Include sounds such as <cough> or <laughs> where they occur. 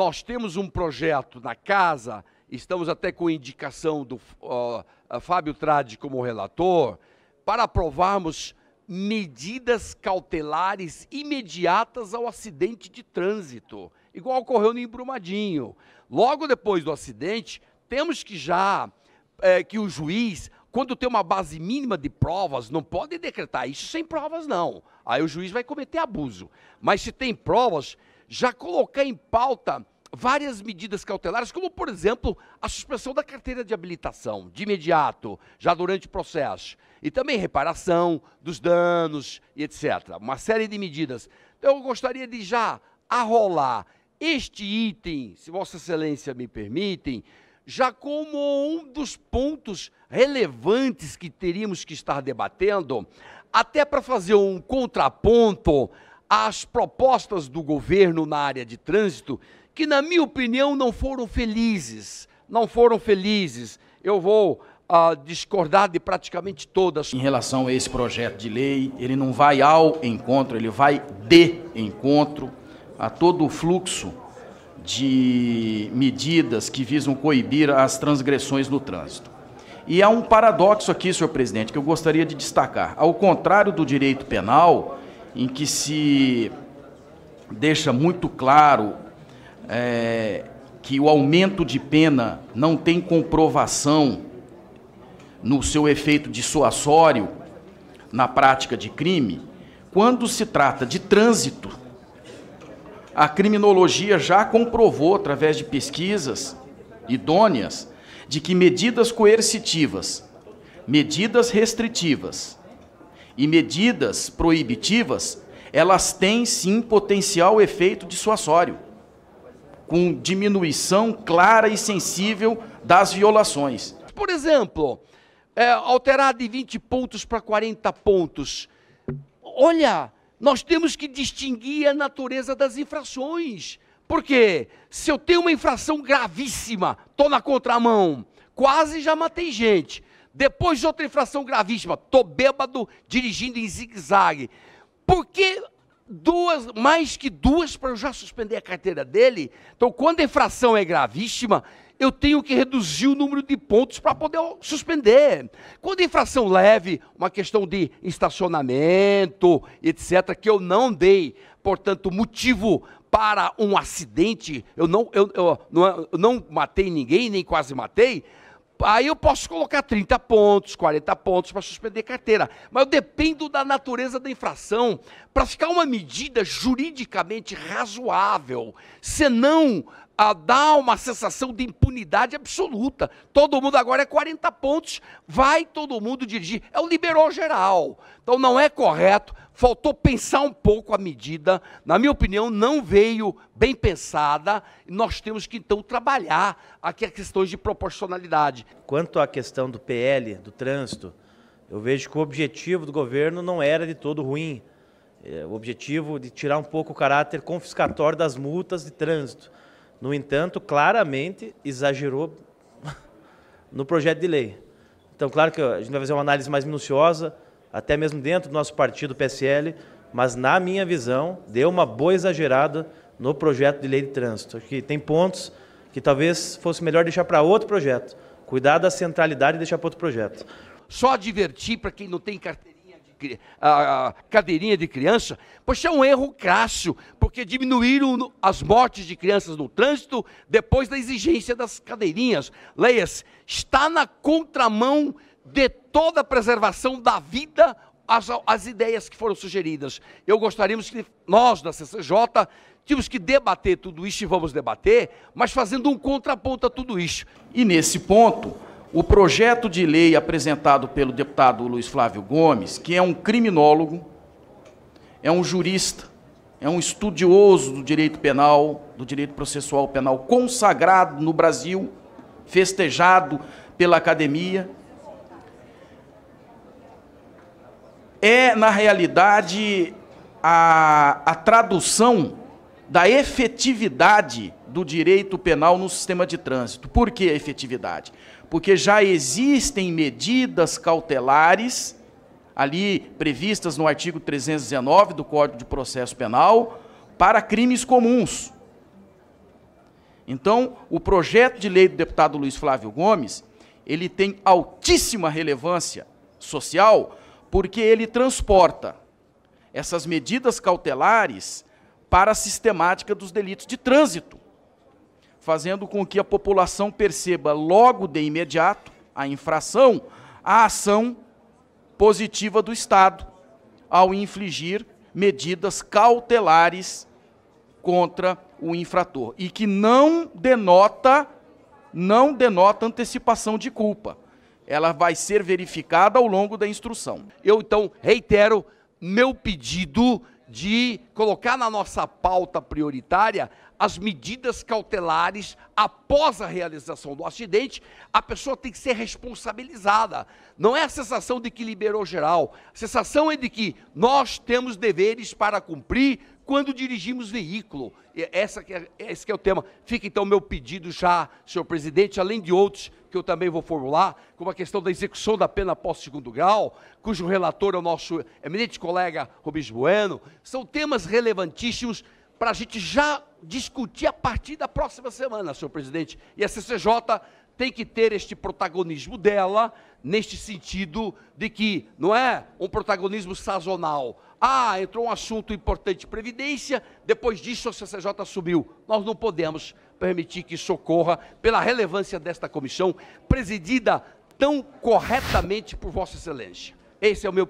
Nós temos um projeto na casa, estamos até com indicação do uh, Fábio Tradi como relator, para aprovarmos medidas cautelares imediatas ao acidente de trânsito, igual ocorreu no Embrumadinho. Logo depois do acidente, temos que já é, que o juiz, quando tem uma base mínima de provas, não pode decretar isso sem provas, não. Aí o juiz vai cometer abuso. Mas se tem provas, já colocar em pauta várias medidas cautelares, como, por exemplo, a suspensão da carteira de habilitação de imediato, já durante o processo, e também reparação dos danos e etc. Uma série de medidas. Então, eu gostaria de já arrolar este item, se Vossa Excelência me permitem, já como um dos pontos relevantes que teríamos que estar debatendo, até para fazer um contraponto às propostas do governo na área de trânsito que, na minha opinião, não foram felizes. Não foram felizes. Eu vou ah, discordar de praticamente todas. Em relação a esse projeto de lei, ele não vai ao encontro, ele vai de encontro a todo o fluxo de medidas que visam coibir as transgressões no trânsito. E há um paradoxo aqui, senhor presidente, que eu gostaria de destacar. Ao contrário do direito penal, em que se deixa muito claro é, que o aumento de pena não tem comprovação no seu efeito dissuasório na prática de crime, quando se trata de trânsito, a criminologia já comprovou, através de pesquisas idôneas, de que medidas coercitivas, medidas restritivas e medidas proibitivas, elas têm sim potencial efeito dissuasório com diminuição clara e sensível das violações. Por exemplo, é, alterar de 20 pontos para 40 pontos. Olha, nós temos que distinguir a natureza das infrações. Porque se eu tenho uma infração gravíssima, estou na contramão, quase já matei gente. Depois de outra infração gravíssima, estou bêbado dirigindo em zigue-zague. Por que duas, mais que duas para eu já suspender a carteira dele. Então, quando a infração é gravíssima, eu tenho que reduzir o número de pontos para poder suspender. Quando a infração leve, uma questão de estacionamento, etc., que eu não dei, portanto, motivo para um acidente, eu não, eu, eu, não, eu não matei ninguém, nem quase matei, aí eu posso colocar 30 pontos, 40 pontos para suspender carteira. Mas eu dependo da natureza da infração para ficar uma medida juridicamente razoável. Senão, a dar uma sensação de impunidade absoluta. Todo mundo agora é 40 pontos, vai todo mundo dirigir. É o liberal geral. Então não é correto faltou pensar um pouco a medida, na minha opinião, não veio bem pensada. Nós temos que então trabalhar aqui as questões de proporcionalidade. Quanto à questão do PL, do trânsito, eu vejo que o objetivo do governo não era de todo ruim. É, o objetivo de tirar um pouco o caráter confiscatório das multas de trânsito. No entanto, claramente exagerou <laughs> no projeto de lei. Então, claro que a gente vai fazer uma análise mais minuciosa, até mesmo dentro do nosso partido PSL, mas na minha visão, deu uma boa exagerada no projeto de lei de trânsito. Acho que tem pontos que talvez fosse melhor deixar para outro projeto. Cuidar da centralidade e deixar para outro projeto. Só advertir para quem não tem carteirinha de, a, cadeirinha de criança, poxa, é um erro crasso, porque diminuíram as mortes de crianças no trânsito depois da exigência das cadeirinhas. Leia-se, está na contramão de toda a preservação da vida as, as ideias que foram sugeridas. Eu gostaríamos que nós, da CCJ, tínhamos que debater tudo isso e vamos debater, mas fazendo um contraponto a tudo isso. E nesse ponto, o projeto de lei apresentado pelo deputado Luiz Flávio Gomes, que é um criminólogo, é um jurista, é um estudioso do direito penal, do direito processual penal, consagrado no Brasil, festejado pela academia, é, na realidade, a, a tradução da efetividade do direito penal no sistema de trânsito. Por que a efetividade? Porque já existem medidas cautelares ali previstas no artigo 319 do Código de Processo Penal para crimes comuns. Então, o projeto de lei do deputado Luiz Flávio Gomes, ele tem altíssima relevância social, porque ele transporta essas medidas cautelares para a sistemática dos delitos de trânsito, fazendo com que a população perceba logo de imediato a infração, a ação positiva do Estado ao infligir medidas cautelares contra o infrator e que não denota não denota antecipação de culpa ela vai ser verificada ao longo da instrução. Eu então reitero meu pedido de colocar na nossa pauta prioritária as medidas cautelares após a realização do acidente, a pessoa tem que ser responsabilizada. Não é a sensação de que liberou geral. A sensação é de que nós temos deveres para cumprir quando dirigimos veículo. Essa, é, esse que é o tema. Fica então meu pedido já, senhor presidente, além de outros que eu também vou formular, como a questão da execução da pena pós segundo grau, cujo relator é o nosso eminente colega Rubens Bueno. São temas relevantíssimos para a gente já discutir a partir da próxima semana, senhor presidente. E a CCJ tem que ter este protagonismo dela, neste sentido de que não é um protagonismo sazonal. Ah, entrou um assunto importante previdência, depois disso a CCJ subiu. Nós não podemos permitir que isso ocorra pela relevância desta comissão, presidida tão corretamente por Vossa Excelência. Esse é o meu